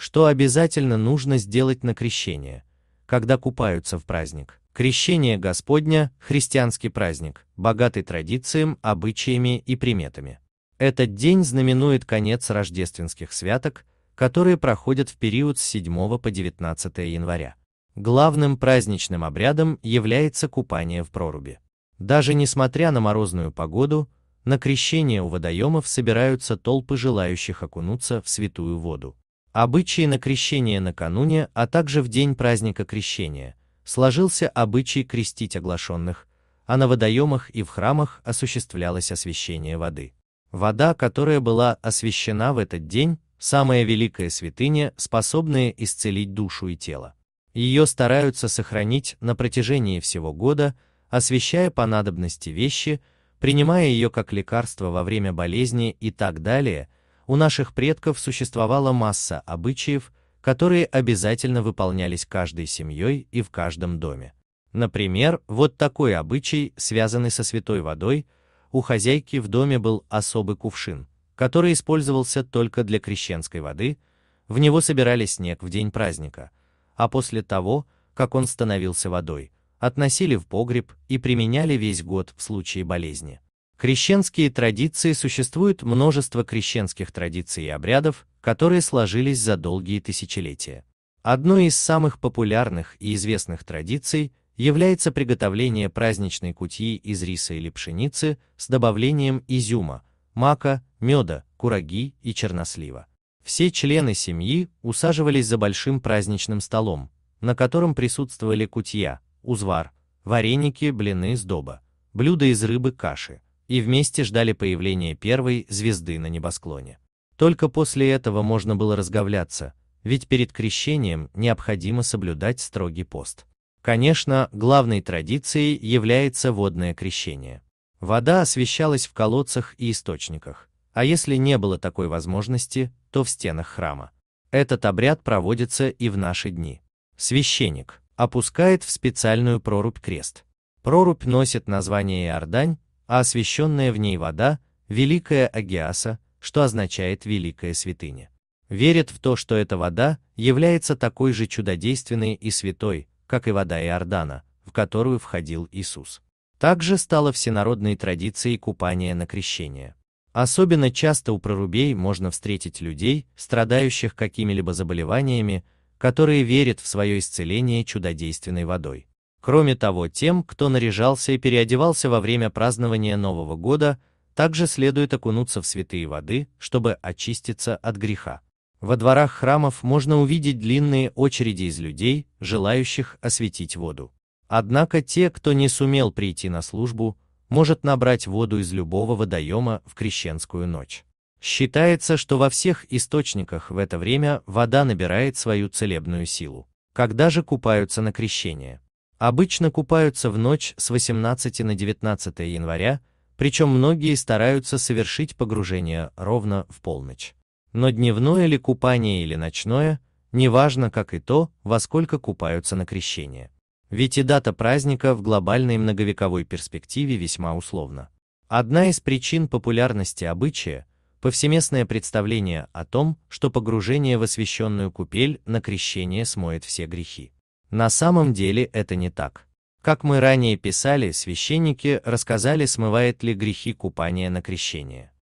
Что обязательно нужно сделать на крещение, когда купаются в праздник? Крещение Господня – христианский праздник, богатый традициям, обычаями и приметами. Этот день знаменует конец рождественских святок, которые проходят в период с 7 по 19 января. Главным праздничным обрядом является купание в проруби. Даже несмотря на морозную погоду, на крещение у водоемов собираются толпы желающих окунуться в святую воду. Обычаи на крещение накануне, а также в день праздника крещения, сложился обычай крестить оглашенных, а на водоемах и в храмах осуществлялось освящение воды. Вода, которая была освящена в этот день, самая великая святыня, способная исцелить душу и тело. Ее стараются сохранить на протяжении всего года, освещая по надобности вещи, принимая ее как лекарство во время болезни и так далее – у наших предков существовала масса обычаев, которые обязательно выполнялись каждой семьей и в каждом доме. Например, вот такой обычай, связанный со святой водой, у хозяйки в доме был особый кувшин, который использовался только для крещенской воды, в него собирали снег в день праздника, а после того, как он становился водой, относили в погреб и применяли весь год в случае болезни. Крещенские традиции существуют множество крещенских традиций и обрядов, которые сложились за долгие тысячелетия. Одной из самых популярных и известных традиций является приготовление праздничной кутьи из риса или пшеницы с добавлением изюма, мака, меда, кураги и чернослива. Все члены семьи усаживались за большим праздничным столом, на котором присутствовали кутья, узвар, вареники, блины сдоба, блюда из рыбы, каши – и вместе ждали появления первой звезды на небосклоне. Только после этого можно было разговляться, ведь перед крещением необходимо соблюдать строгий пост. Конечно, главной традицией является водное крещение. Вода освещалась в колодцах и источниках, а если не было такой возможности, то в стенах храма. Этот обряд проводится и в наши дни. Священник опускает в специальную прорубь крест. Прорубь носит название Иордань, а освященная в ней вода – Великая Агиаса, что означает Великая Святыня. Верят в то, что эта вода является такой же чудодейственной и святой, как и вода Иордана, в которую входил Иисус. Также стало всенародной традицией купание на крещение. Особенно часто у прорубей можно встретить людей, страдающих какими-либо заболеваниями, которые верят в свое исцеление чудодейственной водой. Кроме того, тем, кто наряжался и переодевался во время празднования Нового года, также следует окунуться в святые воды, чтобы очиститься от греха. Во дворах храмов можно увидеть длинные очереди из людей, желающих осветить воду. Однако те, кто не сумел прийти на службу, может набрать воду из любого водоема в крещенскую ночь. Считается, что во всех источниках в это время вода набирает свою целебную силу. Когда же купаются на крещение? обычно купаются в ночь с 18 на 19 января, причем многие стараются совершить погружение ровно в полночь. Но дневное ли купание или ночное, неважно как и то, во сколько купаются на крещение. Ведь и дата праздника в глобальной многовековой перспективе весьма условна. Одна из причин популярности обычая – повсеместное представление о том, что погружение в освященную купель на крещение смоет все грехи. На самом деле это не так. Как мы ранее писали, священники рассказали, смывает ли грехи купание на крещение.